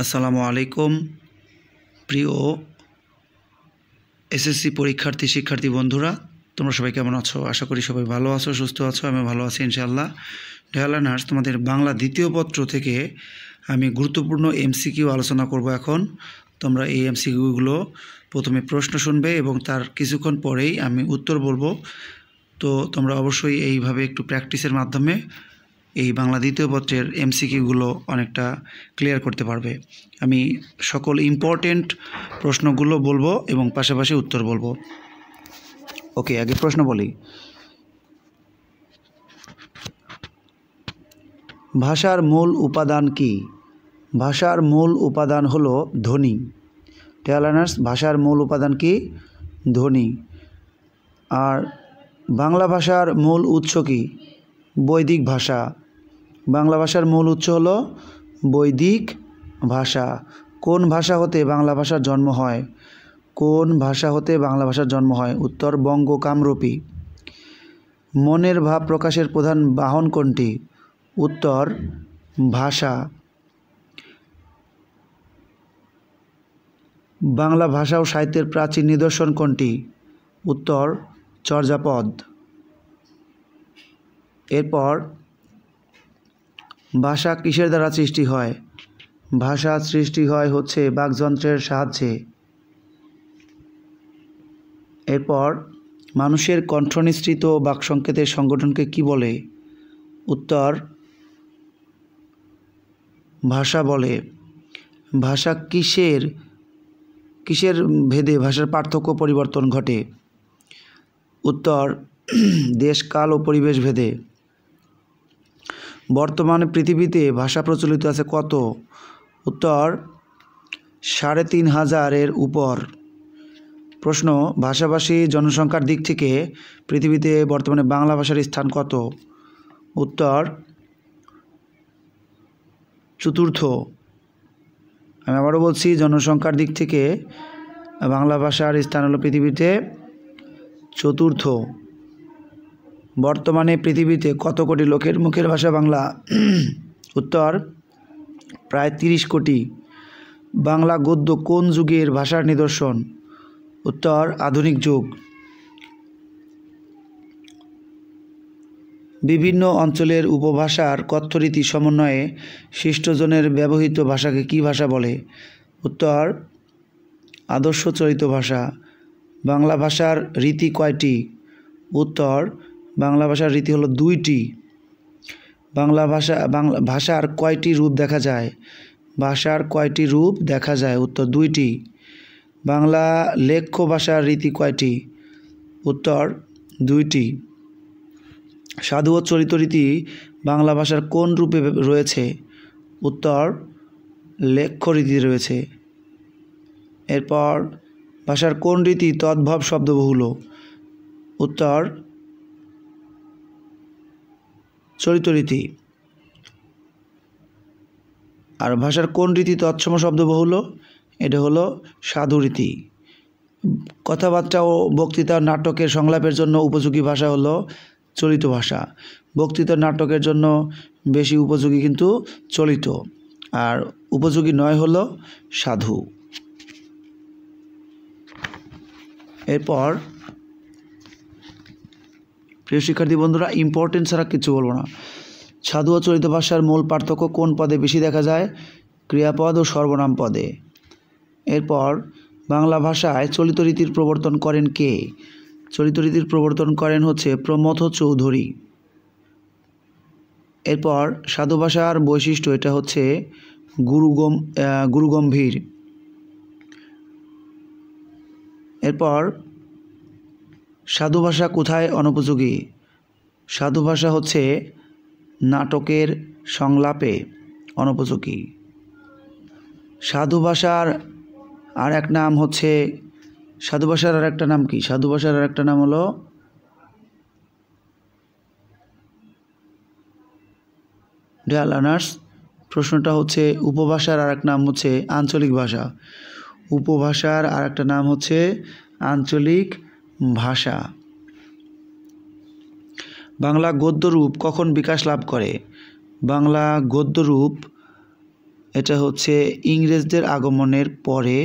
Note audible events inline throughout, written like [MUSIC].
আসসালামু আলাইকুম প্রিয় এসএসসি পরীক্ষার্থী শিক্ষার্থী বন্ধুরা তোমরা সবাই কেমন আছো আশা করি সবাই ভালো আছো সুস্থ আছো আমি ভালো আছি ইনশাআল্লাহ ডেহালা নার্স তোমাদের বাংলা দ্বিতীয় পত্র থেকে আমি গুরুত্বপূর্ণ এমসিকিউ আলোচনা করব এখন তোমরা এই এমসিকিউগুলো প্রথমে প্রশ্ন শুনবে এবং তার কিছুক্ষণ পরেই আমি উত্তর বলবো তো তোমরা অবশ্যই এইভাবে একটু প্র্যাকটিসের মাধ্যমে এই বাংলা দ্বিতীয় পত্রের এমসিকিউগুলো অনেকটা ক্লিয়ার করতে পারবে আমি সকল ইম্পর্টেন্ট প্রশ্নগুলো বলবো এবং পাশাপাশি উত্তর বলবো ওকে আগে প্রশ্ন বলি ভাষার মূল উপাদান কি ভাষার মূল উপাদান হলো ধ্বনি টেলানার্স ভাষার মূল উপাদান কি ধ্বনি আর বাংলা ভাষার মূল উৎস কি বৈদিক ভাষা বাংলা ভাষার মূল উৎস হল বৈদিক ভাষা কোন ভাষা হতে বাংলা ভাষার জন্ম হয় কোন ভাষা হতে বাংলা ভাষার জন্ম হয় উত্তর বঙ্গ কামরূপী মনের ভাব প্রকাশের প্রধান বাহন কোনটি উত্তর ভাষা বাংলা ভাষা ও সাহিত্যের প্রাচীন নিদর্শন কোনটি উত্তর চর্যাপদ এরপর ভাষা কিসের দ্বারা সৃষ্টি হয় ভাষা সৃষ্টি হয় হচ্ছে বাকযন্ত্রের সাহায্যে এরপর মানুষের বাক বাকসংকেতের সংগঠনকে কি বলে উত্তর ভাষা বলে ভাষা কিসের কিসের ভেদে ভাষার পার্থক্য পরিবর্তন ঘটে উত্তর দেশ কাল ও পরিবেশ ভেদে বর্তমানে পৃথিবীতে ভাষা প্রচলিত আছে কত উত্তর সাড়ে তিন হাজারের উপর প্রশ্ন ভাষাভাষী জনসংখ্যার দিক থেকে পৃথিবীতে বর্তমানে বাংলা ভাষার স্থান কত উত্তর চতুর্থ আমি আবারও বলছি জনসংখ্যার দিক থেকে বাংলা ভাষার স্থান হলো পৃথিবীতে চতুর্থ বর্তমানে পৃথিবীতে কত কোটি লোকের মুখের ভাষা বাংলা উত্তর প্রায় ৩০ কোটি বাংলা গদ্য কোন যুগের ভাষার নিদর্শন উত্তর আধুনিক যুগ বিভিন্ন অঞ্চলের উপভাষার কথ্যরীতি সমন্বয়ে শিষ্টজনের ব্যবহৃত ভাষাকে কি ভাষা বলে উত্তর আদর্শ চরিত ভাষা বাংলা ভাষার রীতি কয়টি উত্তর বাংলা ভাষার রীতি হলো দুইটি বাংলা ভাষা বাংলা ভাষার কয়টি রূপ দেখা যায় ভাষার কয়টি রূপ দেখা যায় উত্তর দুইটি বাংলা লেখ্য ভাষার রীতি কয়টি উত্তর দুইটি সাধু ও চরিত রীতি বাংলা ভাষার কোন রূপে রয়েছে উত্তর লেখ্য রীতি রয়েছে এরপর ভাষার কোন রীতি তদ্ভব শব্দবহুল উত্তর চরিতরীতি রীতি আর ভাষার কোন রীতি তৎসম শব্দ বহুল এটা হলো সাধু রীতি কথাবার্তা ও বক্তৃতা নাটকের সংলাপের জন্য উপযোগী ভাষা হলো চলিত ভাষা বক্তৃতা নাটকের জন্য বেশি উপযোগী কিন্তু চলিত আর উপযোগী নয় হলো সাধু এরপর প্রিয় শিক্ষার্থী বন্ধুরা ইম্পর্টেন্ট ছাড়া কিছু বলবো না সাধু ও চলিত ভাষার মূল পার্থক্য কোন পদে বেশি দেখা যায় ক্রিয়াপদ ও সর্বনাম পদে এরপর বাংলা ভাষায় চলিত রীতির প্রবর্তন করেন কে চলিত রীতির প্রবর্তন করেন হচ্ছে প্রমথ চৌধুরী এরপর সাধু ভাষার বৈশিষ্ট্য এটা হচ্ছে গুরুগম গুরুগম্ভীর এরপর সাধু ভাষা কোথায় অনুপযোগী সাধু ভাষা হচ্ছে নাটকের সংলাপে অনুপযোগী সাধু ভাষার আর এক নাম হচ্ছে সাধু ভাষার আর একটা নাম কি সাধু ভাষার আর একটা নাম হলো ডিয়ার লার্নার্স প্রশ্নটা হচ্ছে উপভাষার আর এক নাম হচ্ছে আঞ্চলিক ভাষা উপভাষার আর একটা নাম হচ্ছে আঞ্চলিক ভাষা বাংলা গদ্যরূপ কখন বিকাশ লাভ করে বাংলা গদ্যরূপ এটা হচ্ছে ইংরেজদের আগমনের পরে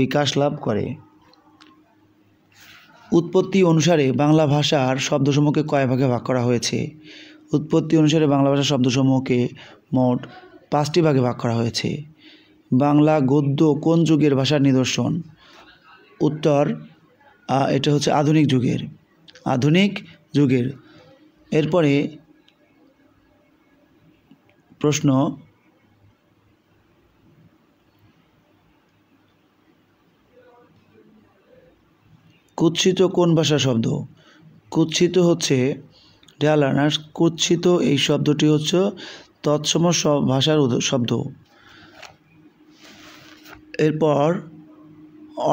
বিকাশ লাভ করে উৎপত্তি অনুসারে বাংলা ভাষার শব্দসমূহকে কয় ভাগে ভাগ করা হয়েছে উৎপত্তি অনুসারে বাংলা ভাষার শব্দসমূহকে মোট পাঁচটি ভাগে ভাগ করা হয়েছে বাংলা গদ্য কোন যুগের ভাষার নিদর্শন উত্তর এটা হচ্ছে আধুনিক যুগের আধুনিক যুগের এরপরে প্রশ্ন কুৎসিত কোন ভাষা শব্দ কুৎসিত হচ্ছে ডেয়া কুৎসিত এই শব্দটি হচ্ছে তৎসম ভাষার শব্দ এরপর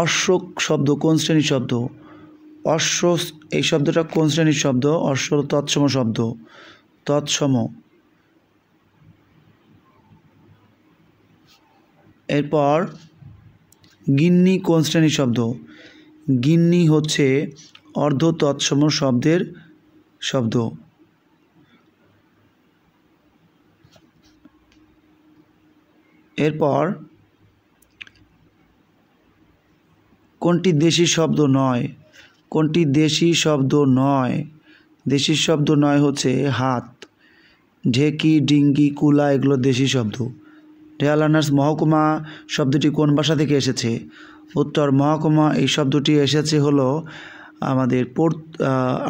অশ্বক শব্দ কোন শ্রেণীর শব্দ অশ্ব এই শব্দটা কোন শ্রেণীর শব্দ অশ্ব তৎসম শব্দ তৎসম এরপর গিন্নি কোন শ্রেণীর শব্দ গিন্নি হচ্ছে অর্ধ তৎসম শব্দের শব্দ এরপর কোনটি দেশি শব্দ নয় কোনটি দেশি শব্দ নয় দেশি শব্দ নয় হচ্ছে হাত ঢেকি ডিঙ্গি কুলা এগুলো দেশি শব্দ আনার্স মহকুমা শব্দটি কোন ভাষা থেকে এসেছে উত্তর মহকুমা এই শব্দটি এসেছে হলো আমাদের পোর্ত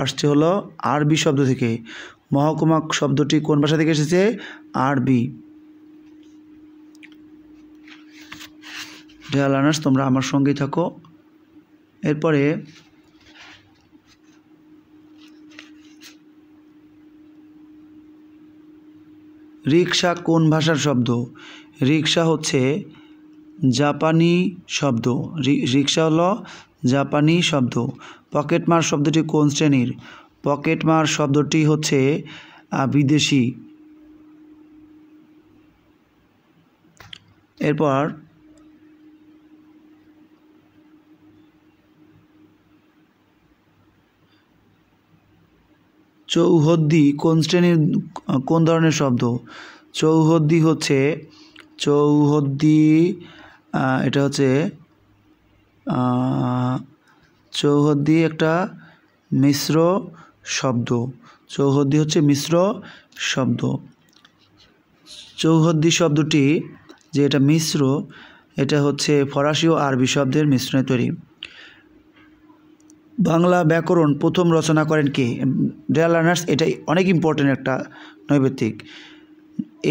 আসছে হলো আরবি শব্দ থেকে মহকুমা শব্দটি কোন ভাষা থেকে এসেছে আরবি রেয়াল আনার্স তোমরা আমার সঙ্গেই থাকো এরপরে রিক্সা কোন ভাষার শব্দ রিক্সা হচ্ছে জাপানি শব্দ রিক্সা হল জাপানি শব্দ পকেটমার শব্দটি কোন শ্রেণীর পকেটমার শব্দটি হচ্ছে বিদেশি এরপর চৌহদ্দি কোন শ্রেণীর কোন ধরনের শব্দ চৌহদ্দি হচ্ছে চৌহদ্দি এটা হচ্ছে চৌহদ্দি একটা মিশ্র শব্দ চৌহদ্দি হচ্ছে মিশ্র শব্দ চৌহদ্দি শব্দটি যে এটা মিশ্র এটা হচ্ছে ফরাসি ও আরবি শব্দের মিশ্রণে তৈরি বাংলা ব্যাকরণ প্রথম রচনা করেন কে ডেল আর্নার্স এটাই অনেক ইম্পর্টেন্ট একটা নৈবেত্তিক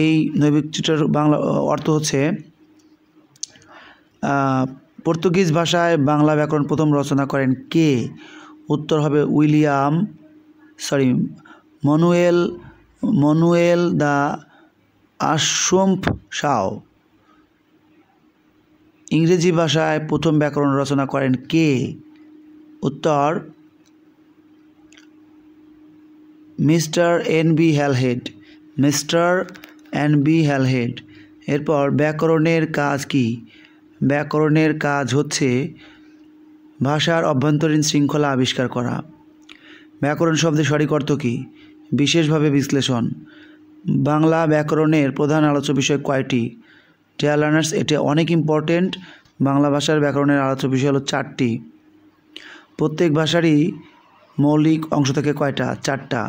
এই নৈবেত্তিকটার বাংলা অর্থ হচ্ছে পর্তুগিজ ভাষায় বাংলা ব্যাকরণ প্রথম রচনা করেন কে উত্তর হবে William sorry Manoel Manoel da Assumpcao ইংরেজি ভাষায় প্রথম ব্যাকরণ রচনা করেন কে উত্তর mister N B Halhed mister N B Halhed এরপর ব্যাকরণের কাজ কি ব্যাকরণের কাজ হচ্ছে ভাষার অভ্যন্তরীণ শৃঙ্খলা আবিষ্কার করা ব্যাকরণ শব্দের সঠিক অর্থ কী বিশেষভাবে বিশ্লেষণ বাংলা ব্যাকরণের প্রধান আলোচ্য বিষয় কয়টি টেয়ার লার্নার্স এটি অনেক ইম্পর্টেন্ট বাংলা ভাষার ব্যাকরণের আলোচ্য বিষয় হলো চারটি প্রত্যেক ভাষারই মৌলিক অংশ থাকে কয়টা চারটা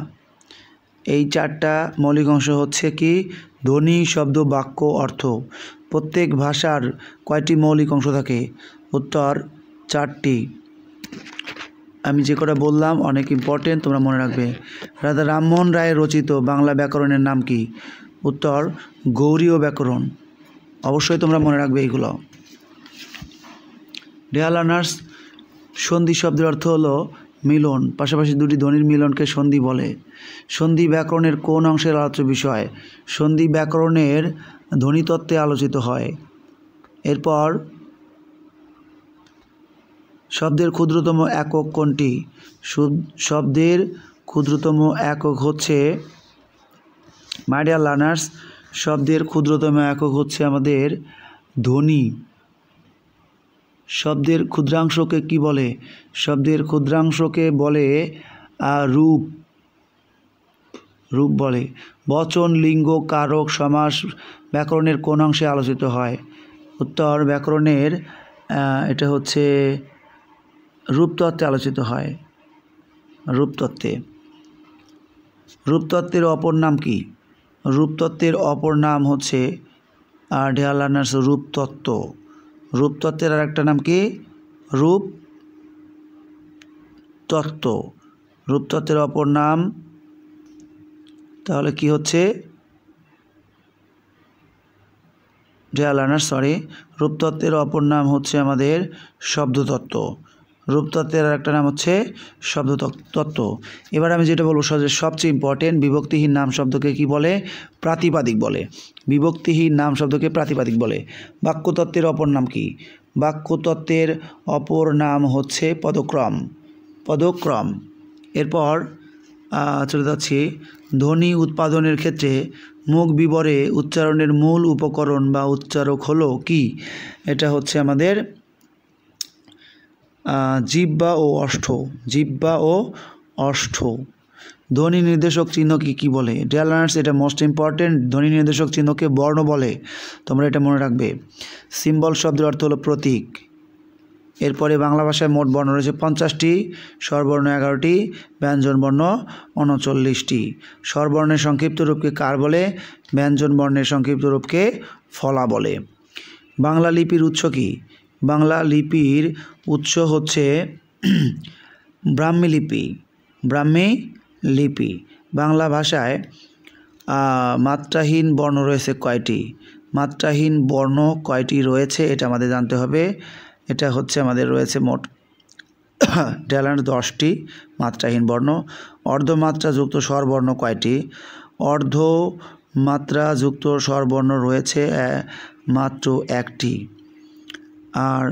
এই চারটা মৌলিক অংশ হচ্ছে কি ধ্বনি শব্দ বাক্য অর্থ প্রত্যেক ভাষার কয়টি মৌলিক অংশ থাকে উত্তর চারটি আমি যে কটা বললাম অনেক ইম্পর্টেন্ট তোমরা মনে রাখবে রাজা রামমোহন রায়ের রচিত বাংলা ব্যাকরণের নাম কি উত্তর গৌরীয় ব্যাকরণ অবশ্যই তোমরা মনে রাখবে এইগুলো ডেয়ালার্নার্স সন্ধি শব্দের অর্থ হলো মিলন পাশাপাশি দুটি ধ্বনির মিলনকে সন্ধি বলে সন্ধি ব্যাকরণের কোন অংশের আলোচ্য বিষয় সন্ধি ব্যাকরণের ধ্বনিতত্ত্বে আলোচিত হয় এরপর শব্দের ক্ষুদ্রতম একক কোনটি শব্দের ক্ষুদ্রতম একক হচ্ছে মাইডিয়া লার্নার্স শব্দের ক্ষুদ্রতম একক হচ্ছে আমাদের ধ্বনি শব্দের ক্ষুদ্রাংশকে কি বলে শব্দের ক্ষুদ্রাংশকে বলে রূপ রূপ বলে বচন লিঙ্গ কারক সমাস ব্যাকরণের কোন অংশে আলোচিত হয় উত্তর ব্যাকরণের এটা হচ্ছে রূপতত্ত্বে আলোচিত হয় রূপতত্ত্বে রূপতত্ত্বের অপর নাম কি রূপতত্ত্বের অপর নাম হচ্ছে ডেয়ালানার্স রূপতত্ত্ব রূপতত্ত্বের আর একটা নাম কি রূপ তত্ত্ব রূপতত্ত্বের অপর নাম তাহলে কি হচ্ছে ডেয়া সরি রূপতত্ত্বের অপর নাম হচ্ছে আমাদের শব্দতত্ত্ব রূপতত্ত্বের আর একটা নাম হচ্ছে তত্ত্ব এবার আমি যেটা বলবো সহজে সবচেয়ে ইম্পর্টেন্ট বিভক্তিহীন নাম শব্দকে কি বলে প্রাতিপাদিক বলে বিভক্তিহীন নাম শব্দকে প্রাতিপাদিক বলে বাক্যতত্ত্বের অপর নাম কি বাক্যতত্ত্বের অপর নাম হচ্ছে পদক্রম পদক্রম এরপর চলে যাচ্ছি ধ্বনি উৎপাদনের ক্ষেত্রে মুখ বিবরে উচ্চারণের মূল উপকরণ বা উচ্চারক হলো কি এটা হচ্ছে আমাদের জিব্বা ও অষ্ঠ জিব্বা ও অষ্ঠ ধ্বনি নির্দেশক চিহ্ন কি কি বলে ডেলার্স এটা মোস্ট ইম্পর্টেন্ট ধ্বনি নির্দেশক চিহ্নকে বর্ণ বলে তোমরা এটা মনে রাখবে সিম্বল শব্দের অর্থ হলো প্রতীক এরপরে বাংলা ভাষায় মোট বর্ণ রয়েছে পঞ্চাশটি স্বরবর্ণ এগারোটি ব্যঞ্জনবর্ণ উনচল্লিশটি স্বরবর্ণের সংক্ষিপ্ত রূপকে কার বলে ব্যঞ্জন বর্ণের সংক্ষিপ্ত রূপকে ফলা বলে বাংলা লিপির উৎস কী বাংলা লিপির উৎস হচ্ছে ব্রাহ্মী লিপি ব্রাহ্মী লিপি বাংলা ভাষায় মাত্রাহীন বর্ণ রয়েছে কয়টি মাত্রাহীন বর্ণ কয়টি রয়েছে এটা আমাদের জানতে হবে এটা হচ্ছে আমাদের রয়েছে মোট [COUGHS] ডেলান্ড দশটি মাত্রাহীন বর্ণ অর্ধমাত্রাযুক্ত স্বরবর্ণ কয়টি অর্ধ মাত্রাযুক্ত স্বরবর্ণ রয়েছে মাত্র একটি আর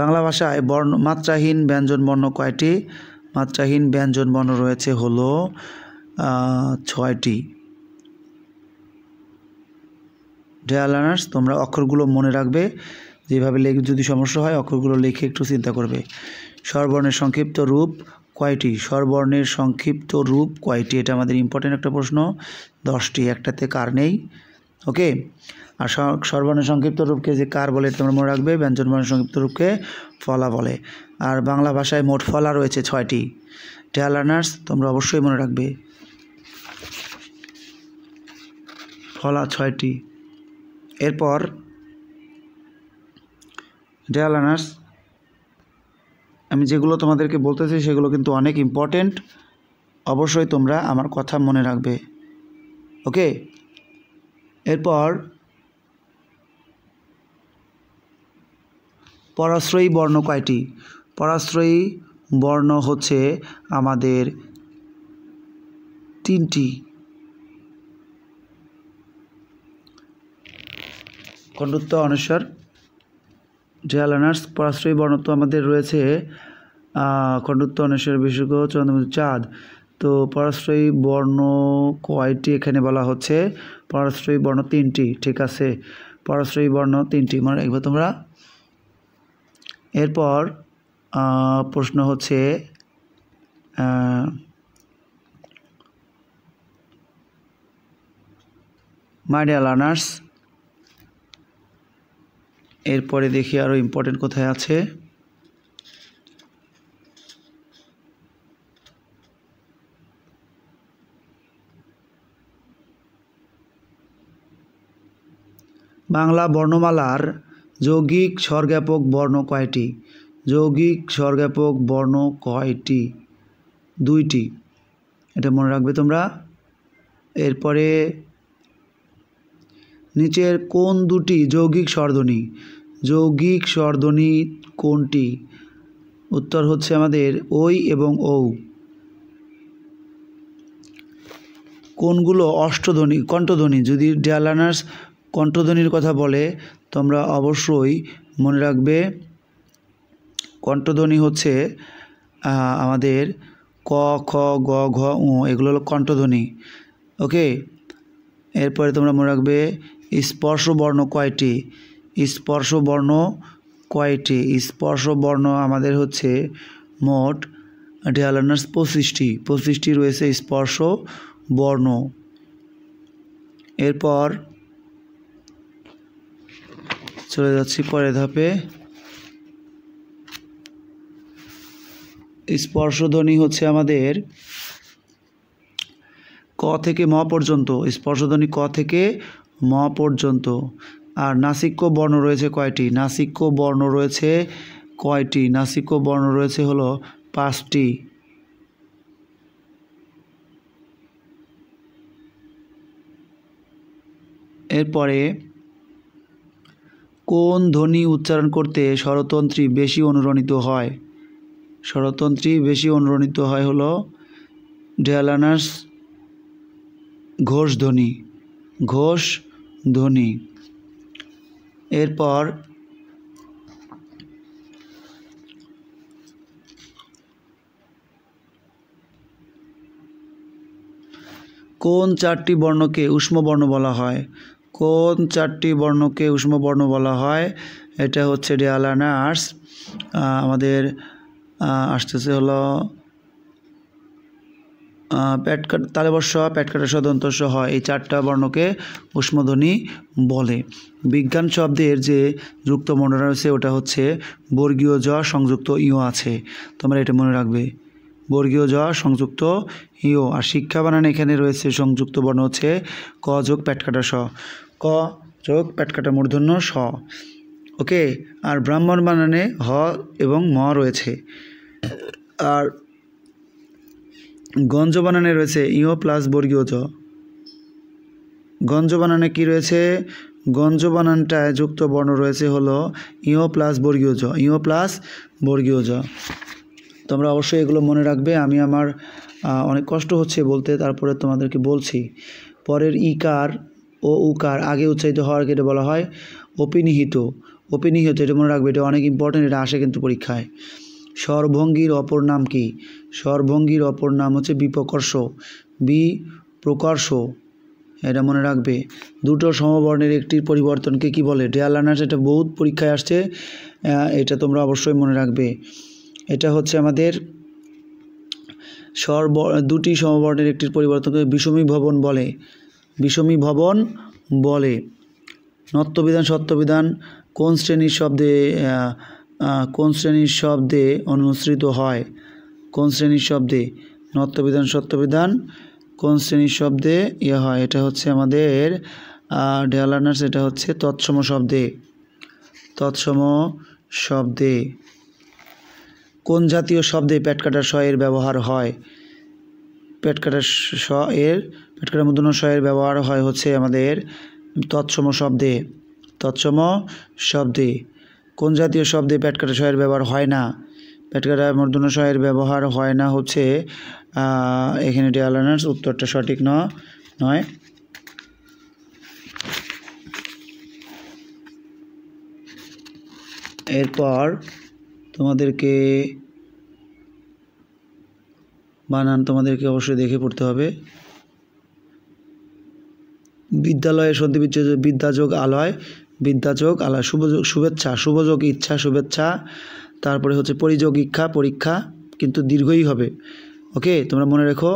বাংলা ভাষায় বর্ণ মাত্রাহীন ব্যঞ্জনবর্ণ কয়টি মাত্রাহীন ব্যঞ্জনবর্ণ রয়েছে হলো ছয়টি ডেয়ার তোমরা অক্ষরগুলো মনে রাখবে যেভাবে লেখ যদি সমস্যা হয় অক্ষরগুলো লিখে একটু চিন্তা করবে স্বরবর্ণের সংক্ষিপ্ত রূপ কয়টি স্বরবর্ণের সংক্ষিপ্ত রূপ কয়টি এটা আমাদের ইম্পর্টেন্ট একটা প্রশ্ন দশটি একটাতে কার নেই ওকে আর সর্বর্ণ সংক্ষিপ্ত রূপকে যে কার বলে তোমরা মনে রাখবে ব্যঞ্জনবর্ণ সংক্ষিপ্ত রূপকে ফলা বলে আর বাংলা ভাষায় মোট ফলা রয়েছে ছয়টি ডেয়া লার্নার্স তোমরা অবশ্যই মনে রাখবে ফলা ছয়টি এরপর ডেয়া লার্নার্স আমি যেগুলো তোমাদেরকে বলতেছি সেগুলো কিন্তু অনেক ইম্পর্টেন্ট অবশ্যই তোমরা আমার কথা মনে রাখবে ওকে এরপর পরাশ্রয়ী বর্ণ কয়টি পরাশ্রয়ী বর্ণ হচ্ছে আমাদের তিনটি খণ্ডত্ব অনুসার জেল অনার্স পরাশ্রয়ী বর্ণ তো আমাদের রয়েছে খণ্ডত্ব অনুসার বিশেষজ্ঞ চন্দ্রমতি চাঁদ তো পরাশ্রয়ী বর্ণ কয়টি এখানে বলা হচ্ছে পরাশ্রয়ী বর্ণ তিনটি ঠিক আছে পরাশ্রয়ী বর্ণ তিনটি মানে রাখবে তোমরা এরপর প্রশ্ন হচ্ছে মাইডিয়া লার্নার্স এরপরে দেখি আরও ইম্পর্টেন্ট কোথায় আছে বাংলা বর্ণমালার যৌগিক স্বর্গাপক বর্ণ কয়টি যৌগিক স্বর্গাপক বর্ণ কয়টি দুইটি এটা মনে রাখবে তোমরা এরপরে নিচের কোন দুটি যৌগিক স্বরধ্বনি যৌগিক স্বর্ধনি কোনটি উত্তর হচ্ছে আমাদের ওই এবং ঔ কোনগুলো অষ্টধ্বনি কণ্ঠধ্বনি যদি ডেয়ার কণ্ঠধ্বনির কথা বলে তোমরা অবশ্যই মনে রাখবে কণ্ঠধ্বনি হচ্ছে আমাদের ক খ গ ঘ উ এগুলো হলো কণ্ঠধ্বনি ওকে এরপরে তোমরা মনে রাখবে স্পর্শবর্ণ কয়টি স্পর্শবর্ণ কয়টি স্পর্শবর্ণ আমাদের হচ্ছে মোট ডেয়ালার্নার্স পঁচিশটি পঁচিশটি রয়েছে স্পর্শ বর্ণ এরপর চলে যাচ্ছি পরে ধাপে স্পর্শধ্বনি হচ্ছে আমাদের ক থেকে ম পর্যন্ত স্পর্শধ্বনি ক থেকে ম পর্যন্ত আর নাসিক্য বর্ণ রয়েছে কয়টি নাসিক্য বর্ণ রয়েছে কয়টি নাসিক্য বর্ণ রয়েছে হলো পাঁচটি এরপরে কোন ধ্বনি উচ্চারণ করতে স্বরতন্ত্রী বেশি অনুরণিত হয় স্বরতন্ত্রী বেশি অনুরণিত হয় হলো ডেলানার্স ঘোষ ধ্বনি ঘোষ ধ্বনি এরপর কোন চারটি বর্ণকে উষ্ম বর্ণ বলা হয় কোন চারটি বর্ণকে উষ্ম বর্ণ বলা হয় এটা হচ্ছে ডিয়ালানা আমাদের আসতেছে হলো প্যাট কাট তালেবর্ষ কাটা সদন্ত হয় এই চারটা বর্ণকে উষ্মধ্বনি বলে বিজ্ঞান শব্দের যে যুক্ত মনে রয়েছে ওটা হচ্ছে বর্গীয় জ সংযুক্ত ইও আছে তোমরা এটা মনে রাখবে বর্গীয় জ সংযুক্ত ইও আর শিক্ষা বানান এখানে রয়েছে সংযুক্ত বর্ণ হচ্ছে ক যোগ প্যাটকাটা স ক যোগ প্যাটকাটা মূর্ধন্য স ওকে আর ব্রাহ্মণ বানানে হ এবং ম রয়েছে আর গঞ্জ বানানে রয়েছে ইও প্লাস বর্গীয় জ গঞ্জ বানানে কি রয়েছে গঞ্জ বানানটায় যুক্ত বর্ণ রয়েছে হলো ইও প্লাস বর্গীয় জ ইও প্লাস বর্গীয় জ তোমরা অবশ্যই এগুলো মনে রাখবে আমি আমার অনেক কষ্ট হচ্ছে বলতে তারপরে তোমাদেরকে বলছি পরের ইকার ও উকার আগে উচ্চারিত হওয়ার কেটে বলা হয় অপিনিহিত অপিনিহিত এটা মনে রাখবে এটা অনেক ইম্পর্টেন্ট এটা আসে কিন্তু পরীক্ষায় স্বরভঙ্গির অপর নাম কি স্বরভঙ্গির অপর নাম হচ্ছে বিপ্রকর্ষ বি প্রকর্ষ এটা মনে রাখবে দুটো সমবর্ণের একটি পরিবর্তনকে কি বলে ডেয়ার এটা বহুত পরীক্ষায় আসছে এটা তোমরা অবশ্যই মনে রাখবে এটা হচ্ছে আমাদের স্বর দুটি সমবর্ণের একটির পরিবর্তনকে বিষমী ভবন বলে বিষমী ভবন বলে নত্যবিধান সত্যবিধান কোন শ্রেণীর শব্দে কোন শ্রেণীর শব্দে অনুসৃত হয় কোন শ্রেণীর শব্দে নত্যবিধান সত্যবিধান কোন শ্রেণীর শব্দে ইয়ে হয় এটা হচ্ছে আমাদের ডেয়ালার্নার্স এটা হচ্ছে তৎসম শব্দে তৎসম শব্দে কোন জাতীয় শব্দে প্যাটকাটার শয়ের ব্যবহার হয় প্যাটকাটার শ এর মুদ্রণ মূর্ধন্য শয়ের ব্যবহার হয় হচ্ছে আমাদের তৎসম শব্দে তৎসম শব্দে কোন জাতীয় শব্দে প্যাটকাটা শয়ের ব্যবহার হয় না প্যাটকাটা মূর্ধন্য শয়ের ব্যবহার হয় না হচ্ছে এখানে ডিয়ালার্নার্স উত্তরটা সঠিক নয় এরপর তোমাদেরকে বানান তোমাদেরকে অবশ্যই দেখে পড়তে হবে বিদ্যালয়ে সন্ধি বিদ্যাযোগ আলয় বিদ্যাযোগ আলয় শুভযোগ শুভেচ্ছা শুভযোগ ইচ্ছা শুভেচ্ছা তারপরে হচ্ছে পরিযোগ ইচ্ছা পরীক্ষা কিন্তু দীর্ঘই হবে ওকে তোমরা মনে রেখো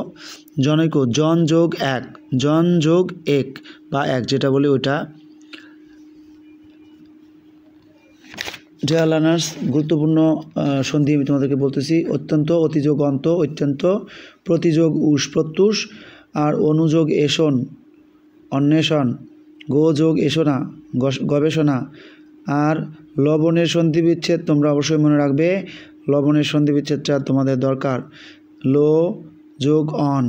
জনৈক জন যোগ এক জন যোগ এক বা এক যেটা বলে ওইটা জয়াল আনার্স গুরুত্বপূর্ণ সন্ধি আমি তোমাদেরকে বলতেছি অত্যন্ত অতিযোগ অন্ত অত্যন্ত প্রতিযোগ উষ প্রত্যুষ আর অনুযোগ এসন অন্বেষণ গোযোগ এসোনা গবেষণা আর লবণের সন্ধি বিচ্ছেদ তোমরা অবশ্যই মনে রাখবে লবণের সন্ধি বিচ্ছেদটা তোমাদের দরকার লো যোগ অন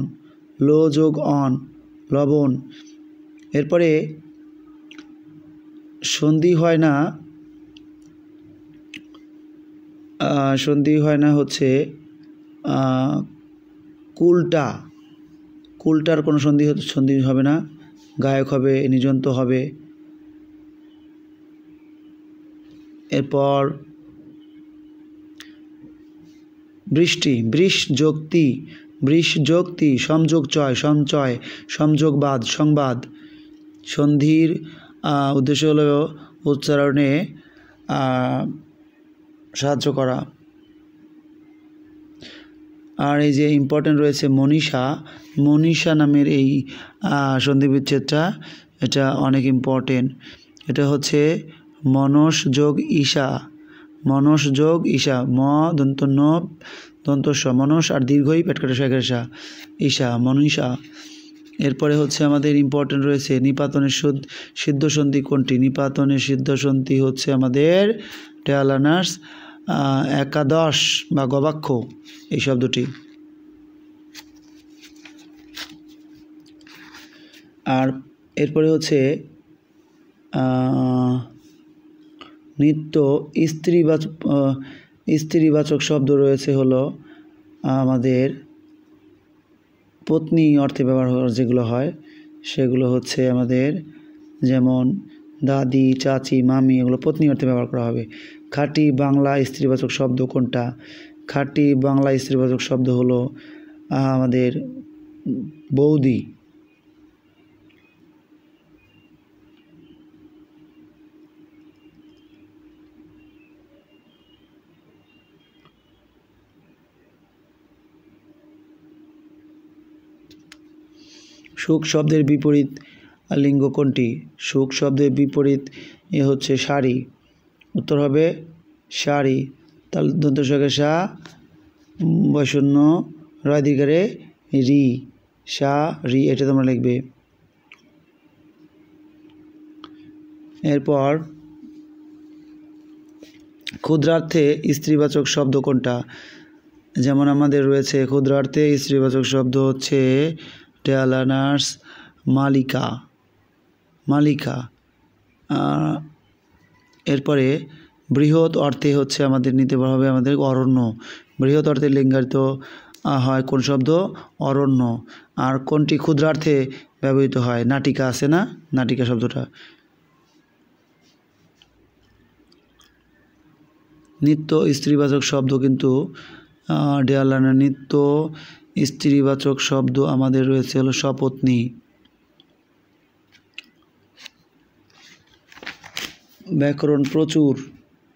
লো যোগ অন লবণ এরপরে সন্ধি হয় না সন্ধি হয় না হচ্ছে কুলটা কুলটার কোনো সন্ধি সন্ধি হবে না গায়ক হবে নিজন্ত হবে এরপর বৃষ্টি বৃষ যোগতি বৃষ যোগতি সংযোগ চয় সঞ্চয় সংযোগবাদ সংবাদ সন্ধির উদ্দেশ্য হল উচ্চারণে সাহায্য করা আর এই যে ইম্পর্টেন্ট রয়েছে মনীষা মনীষা নামের এই সন্ধিবিচ্ছেদটা এটা অনেক ইম্পর্টেন্ট এটা হচ্ছে মনস যোগ ঈশা মনস যোগ ঈশা ম দন্ত নব দন্ত মনস আর দীর্ঘই পেটকাটা শেখের ঈশা মনীষা এরপরে হচ্ছে আমাদের ইম্পর্টেন্ট রয়েছে নিপাতনের সিদ্ধ সন্ধি কোনটি নিপাতনের সিদ্ধ সন্ধি হচ্ছে আমাদের ডেয়ালানার্স একাদশ বা গবাক্ষ এই শব্দটি আর এরপরে হচ্ছে নিত্য স্ত্রীবাচক স্ত্রীবাচক শব্দ রয়েছে হলো আমাদের পত্নী অর্থে ব্যবহার যেগুলো হয় সেগুলো হচ্ছে আমাদের যেমন দাদি চাচি মামি এগুলো পত্নী অর্থে ব্যবহার করা হবে খাঁটি বাংলা স্ত্রীবাচক শব্দ কোনটা খাঁটি বাংলা স্ত্রীবাচক শব্দ হলো আমাদের বৌদি সুখ শব্দের বিপরীত লিঙ্গ কোনটি সুখ শব্দের বিপরীত হচ্ছে শাড়ি উত্তর হবে শাড়ি তাহলে সকে সা বৈষণ্য রয় রি সা রি এটা তোমরা লিখবে এরপর ক্ষুদ্রার্থে স্ত্রীবাচক শব্দ কোনটা যেমন আমাদের রয়েছে ক্ষুদ্রার্থে স্ত্রীবাচক শব্দ হচ্ছে টেয়ালানার্স মালিকা মালিকা এরপরে বৃহৎ অর্থে হচ্ছে আমাদের নিতে হবে আমাদের অরণ্য বৃহৎ অর্থে লিঙ্গায়িত হয় কোন শব্দ অরণ্য আর কোনটি ক্ষুদ্রার্থে ব্যবহৃত হয় নাটিকা আছে না নাটিকা শব্দটা নিত্য স্ত্রীবাচক শব্দ কিন্তু ডেয়ালানা নিত্য স্ত্রীবাচক শব্দ আমাদের রয়েছে হলো সপত্নী ব্যাকরণ প্রচুর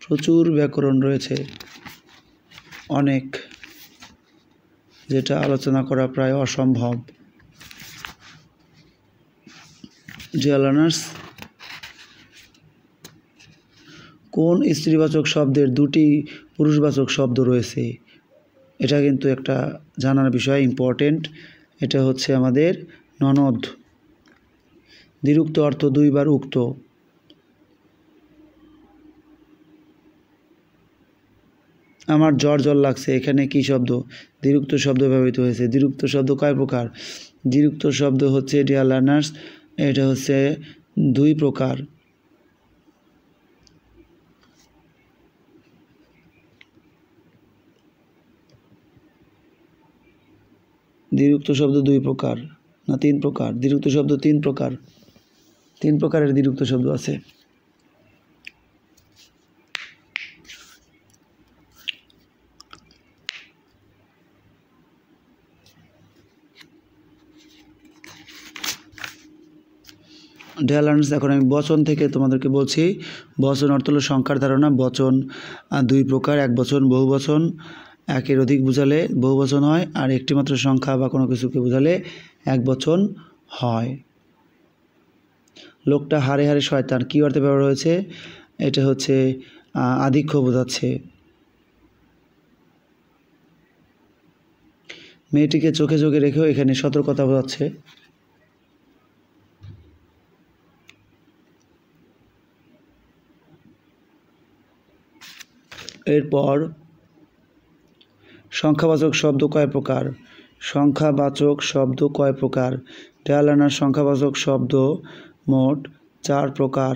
প্রচুর ব্যাকরণ রয়েছে অনেক যেটা আলোচনা করা প্রায় অসম্ভব জুয়েলার্স কোন স্ত্রীবাচক শব্দের দুটি পুরুষবাচক শব্দ রয়েছে এটা কিন্তু একটা জানার বিষয় ইম্পর্টেন্ট এটা হচ্ছে আমাদের ননদ দ্বিরুক্ত অর্থ দুইবার উক্ত আমার জ্বর জ্বর লাগছে এখানে কি শব্দ দ্বিরুক্ত শব্দ ব্যবহৃত হয়েছে দ্বিরুক্ত শব্দ কয় প্রকার দ্বিরুক্ত শব্দ হচ্ছে ডিয়ার লার্নার্স এটা হচ্ছে দুই প্রকার দ্বিরুক্ত শব্দ দুই প্রকার না তিন প্রকার দ্বিরুক্ত শব্দ তিন প্রকার তিন প্রকারের দ্বিরুক্ত শব্দ আছে ডিয়ার এখন আমি বচন থেকে তোমাদেরকে বলছি বচন অর্থ হলো সংখ্যার ধারণা বচন দুই প্রকার এক বচন বহু বচন একের অধিক বুঝালে বহু বচন হয় আর একটি মাত্র সংখ্যা বা কোনো কিছুকে বুঝালে এক বচন হয় লোকটা হারে হারে শয়তান কী অর্থে ব্যবহার হয়েছে এটা হচ্ছে আধিক্য বোঝাচ্ছে মেয়েটিকে চোখে চোখে রেখেও এখানে সতর্কতা বোঝাচ্ছে এরপর সংখ্যাবাচক শব্দ কয় প্রকার সংখ্যাবাচক শব্দ কয় প্রকার ডেয়ালানার সংখ্যাবাচক শব্দ মোট চার প্রকার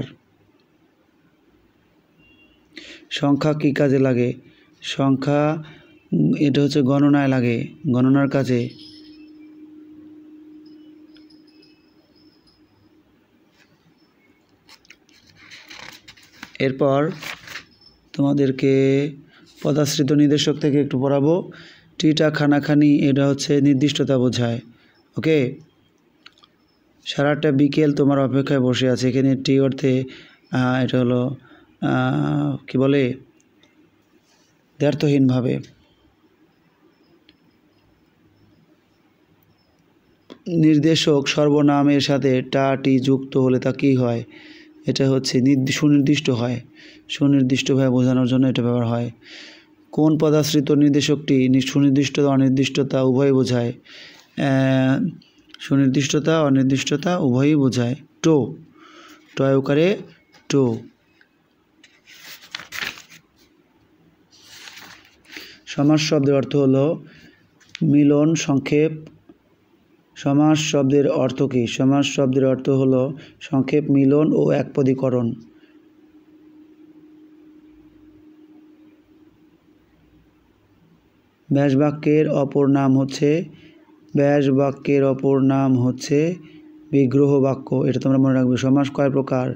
সংখ্যা কি কাজে লাগে সংখ্যা এটা হচ্ছে গণনায় লাগে গণনার কাজে এরপর তোমাদেরকে পদাশ্রিত নির্দেশক থেকে একটু পড়াবো টিটা খানাখানি এটা হচ্ছে নির্দিষ্টতা বোঝায় ওকে সারাটা বিকেল তোমার অপেক্ষায় বসে আছে এখানে টি অর্থে এটা হলো কি বলে দ্ব্যর্থহীনভাবে নির্দেশক সর্বনামের সাথে টা টি যুক্ত হলে তা কি হয় এটা হচ্ছে সুনির্দিষ্ট হয় সুনির্দিষ্টভাবে বোঝানোর জন্য এটা ব্যবহার হয় কোন পদাশ্রিত নির্দেশকটি সুনির্দিষ্ট অনির্দিষ্টতা উভয় বোঝায় সুনির্দিষ্টতা অনির্দিষ্টতা উভয়ই বোঝায় টো টয়কারে টো সমাজ শব্দের অর্থ হলো মিলন সংক্ষেপ সমাস শব্দের অর্থ কী সমাস শব্দের অর্থ হল সংক্ষেপ মিলন ও একপদীকরণ ব্যাসবাক্যের অপর নাম হচ্ছে ব্যাসবাক্যের অপর নাম হচ্ছে বিগ্রহ বাক্য এটা তোমরা মনে রাখবে সমাস কয় প্রকার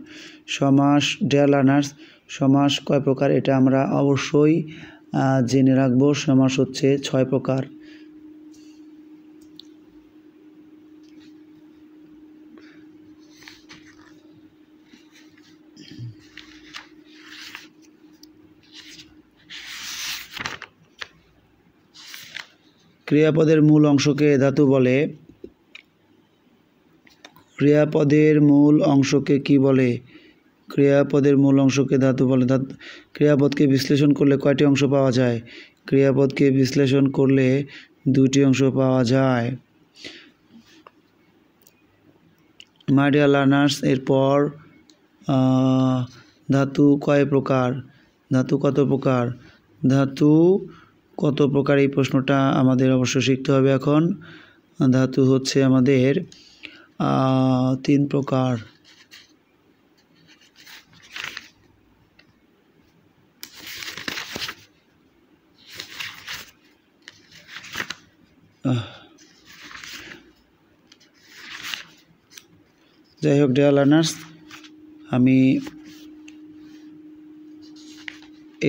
সমাস ডেয়ার লার্নার্স সমাস কয় প্রকার এটা আমরা অবশ্যই জেনে রাখবো সমাস হচ্ছে ছয় প্রকার ক্রিয়াপদের মূল অংশকে ধাতু বলে ক্রিয়াপদের মূল অংশকে কি বলে ক্রিয়াপদের মূল অংশকে ধাতু বলে ধাতু ক্রিয়াপদকে বিশ্লেষণ করলে কয়টি অংশ পাওয়া যায় ক্রিয়াপদকে বিশ্লেষণ করলে দুটি অংশ পাওয়া যায় মাইডিয়া লার্নার্স এরপর ধাতু কয় প্রকার ধাতু কত প্রকার ধাতু কত প্রকার এই প্রশ্নটা আমাদের অবশ্য শিখতে হবে এখন ধাতু হচ্ছে আমাদের তিন প্রকার যাই হোক ডেয়ার লার্নার্স আমি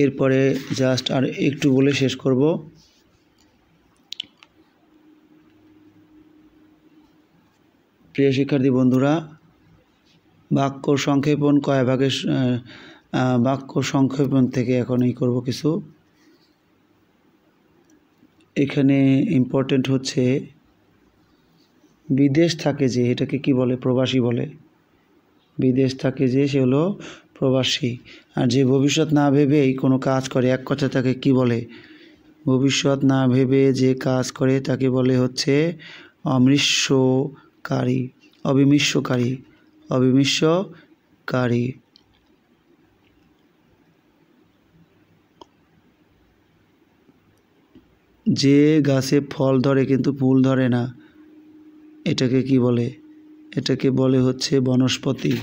এরপরে জাস্ট আর একটু বলে শেষ করব প্রিয় শিক্ষার্থী বন্ধুরা বাক্য সংক্ষেপণ কয় ভাগে বাক্য সংক্ষেপণ থেকে এখন এই করব কিছু এখানে ইম্পর্টেন্ট হচ্ছে বিদেশ থাকে যে এটাকে কি বলে প্রবাসী বলে বিদেশ থাকে যে সে হলো প্রবাসী আর যে ভবিষ্যৎ না ভেবেই কোনো কাজ করে এক কথা তাকে কি বলে ভবিষ্যৎ না ভেবে যে কাজ করে তাকে বলে হচ্ছে অমৃশ্যকারী অবিমিশ্যকারী অবিমিশ্যকারী যে গাছে ফল ধরে কিন্তু ফুল ধরে না এটাকে কি বলে এটাকে বলে হচ্ছে বনস্পতি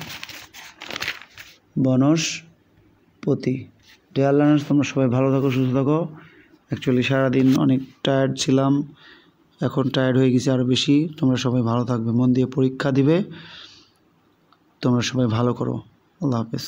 বনস্পতি জয় আল্লাহ তোমরা সবাই ভালো থাকো সুস্থ থাকো অ্যাকচুয়ালি সারাদিন অনেক টায়ার্ড ছিলাম এখন টায়ার্ড হয়ে গেছি আরও বেশি তোমরা সবাই ভালো থাকবে মন দিয়ে পরীক্ষা দিবে তোমরা সবাই ভালো করো আল্লাহ হাফেজ